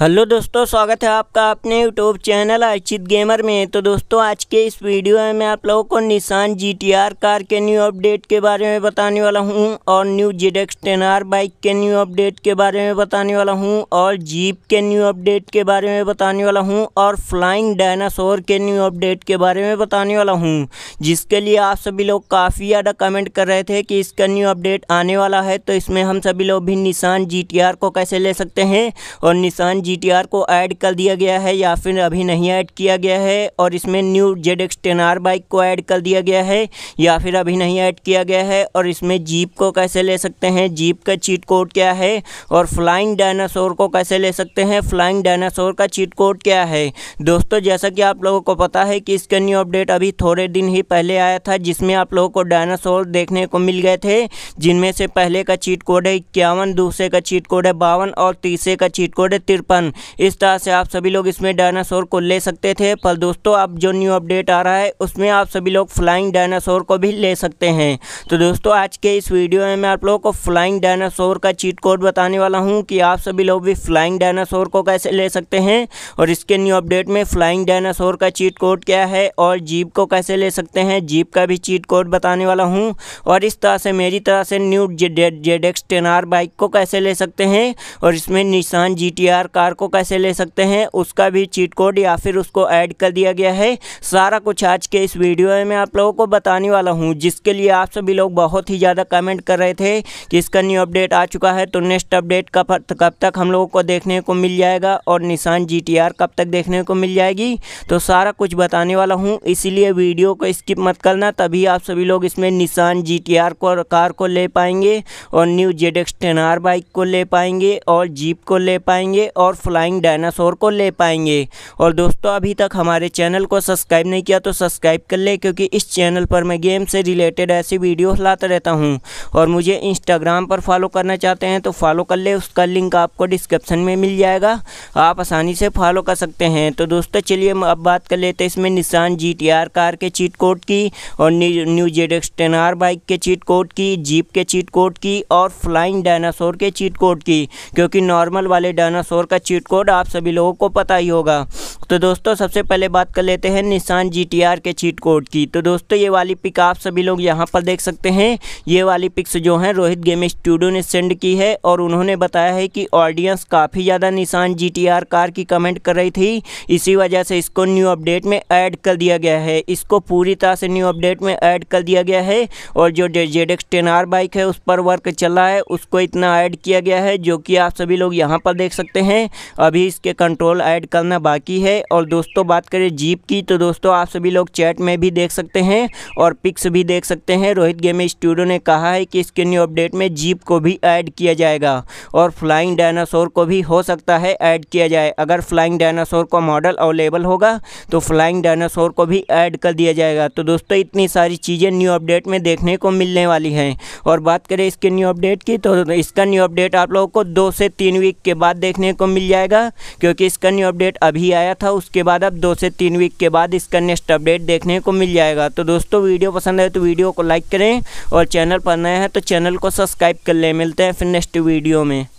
hello दोस्तों स्वागत है आपका अपने यूट्यूब चैनल अर्चित गेमर में तो दोस्तों आज के इस वीडियो में मैं आप लोगों को निशान जीटीआर कार के न्यू अपडेट के बारे में बताने वाला हूं और new Z X ten R bike के न्यू अपडेट के बारे में बताने वाला हूं और जीप के न्यू अपडेट के बारे में बताने वाला हूँ और फ्लाइंग डायनासोर के न्यू अपडेट के बारे में बताने वाला हूँ जिसके लिए आप सभी लोग काफ़ी ज़्यादा कमेंट कर रहे थे कि इसका न्यू अपडेट आने वाला है तो इसमें हम सभी लोग भी निशान जी को कैसे ले सकते हैं और निशान जीटीआर को ऐड कर दिया गया है या फिर अभी नहीं ऐड किया गया है और इसमें new Z X ten R bike को ऐड कर दिया गया है या फिर अभी नहीं ऐड किया गया है और इसमें जीप को कैसे ले सकते हैं जीप का चीट कोड क्या है और फ्लाइंग डायनासोर को कैसे ले सकते हैं फ्लाइंग डायनासोर का चीट कोड क्या है दोस्तों जैसा कि आप लोगों को पता है कि इसका न्यू अपडेट अभी थोड़े दिन ही पहले आया था जिसमें आप लोगों को डायनासोर देखने को मिल गए थे जिनमें से पहले का चीट कोड है इक्यावन दूसरे का चीट कोड है बावन और तीसरे का चीट कोड है तिरपन वन इस तरह से आप सभी लोग इसमें डायनासोर को ले सकते थे पर दोस्तों अब जो न्यू अपडेट आ रहा है उसमें आप सभी लोग फ्लाइंग डायनासोर को भी ले सकते हैं तो दोस्तों आज के इस वीडियो में मैं आप लोगों को फ्लाइंग डायनासोर का चीट कोड बताने वाला हूँ कि आप सभी लोग भी फ्लाइंग डायनासोर को कैसे ले सकते हैं और इसके न्यू अपडेट में फ्लाइंग डायनासोर का चीट कोड क्या है और जीप को कैसे ले सकते हैं जीप का भी चीट कोड बताने वाला हूँ और इस तरह से मेरी तरह से न्यू जेड एक्स बाइक को कैसे ले सकते हैं और इसमें Nissan G T R car car को कैसे ले सकते हैं उसका भी चीट कोड या फिर उसको ऐड कर दिया गया है सारा कुछ आज के इस वीडियो में आप लोगों को बताने वाला हूँ जिसके लिए आप सभी लोग बहुत ही ज़्यादा कमेंट कर रहे थे कि इसका न्यू अपडेट आ चुका है तो नेक्स्ट अपडेट कब कब तक हम लोगों को देखने को मिल जाएगा और निशान जी कब तक देखने को मिल जाएगी तो सारा कुछ बताने वाला हूँ इसीलिए वीडियो को स्किप मत करना तभी आप सभी लोग इसमें निशान जी को कार को ले पाएंगे और न्यू जेड एक्स बाइक को ले पाएंगे और जीप को ले पाएंगे और फ्लाइंग डायनासोर को ले पाएंगे और दोस्तों अभी तक हमारे चैनल को सब्सक्राइब नहीं किया तो सब्सक्राइब कर ले क्योंकि इस चैनल पर मैं गेम से रिलेटेड ऐसी वीडियो लाता रहता हूँ और मुझे इंस्टाग्राम पर फॉलो करना चाहते हैं तो फॉलो कर ले उसका लिंक आपको डिस्क्रिप्शन में मिल जाएगा आप आसानी से फॉलो कर सकते हैं तो दोस्तों चलिए अब बात कर लेते हैं इसमें निशान जी कार के चीट कोड की और न्यू जेड आर बाइक के चीट कोड की जीप के चीट कोड की और फ्लाइंग डायनासोर के चीट कोड की क्योंकि नॉर्मल वाले डायनासोर का का चीट कोड आप सभी लोगों को पता ही होगा तो दोस्तों सबसे पहले बात कर लेते हैं निशान जी के चीट कोड की तो दोस्तों ये वाली पिक आप सभी लोग यहाँ पर देख सकते हैं ये वाली पिक्स जो हैं रोहित गेम स्टूडियो ने सेंड की है और उन्होंने बताया है कि ऑडियंस काफ़ी ज़्यादा निशान जी कार की कमेंट कर रही थी इसी वजह से इसको न्यू अपडेट में ऐड कर दिया गया है इसको पूरी तरह से न्यू अपडेट में ऐड कर दिया गया है और जो जेड एक्स बाइक है उस पर वर्क चल रहा है उसको इतना ऐड किया गया है जो कि आप सभी लोग यहाँ पर देख सकते हैं अभी इसके कंट्रोल ऐड करना बाकी है है और दोस्तों बात करें जीप की तो दोस्तों आप सभी लोग चैट में भी देख सकते हैं और पिक्स भी देख सकते हैं रोहित गेमिंग स्टूडियो ने कहा है कि इसके न्यू अपडेट में जीप को भी ऐड किया जाएगा और फ्लाइंग डायनासोर को भी हो सकता है ऐड किया जाए अगर फ्लाइंग डायनासोर का मॉडल अवेलेबल होगा तो फ्लाइंग डायनासोर को भी ऐड कर दिया जाएगा तो दोस्तों इतनी सारी चीज़ें न्यू अपडेट में देखने को मिलने वाली हैं और बात करें इसके न्यू अपडेट की तो इसका न्यू अपडेट आप लोगों को दो से तीन वीक के बाद देखने को मिल जाएगा क्योंकि इसका न्यू अपडेट अभी आया था था उसके बाद अब दो से तीन वीक के बाद इसका नेक्स्ट अपडेट देखने को मिल जाएगा तो दोस्तों वीडियो पसंद है तो वीडियो को लाइक करें और चैनल पर नए हैं तो चैनल को सब्सक्राइब कर लें मिलते हैं फिर नेक्स्ट वीडियो में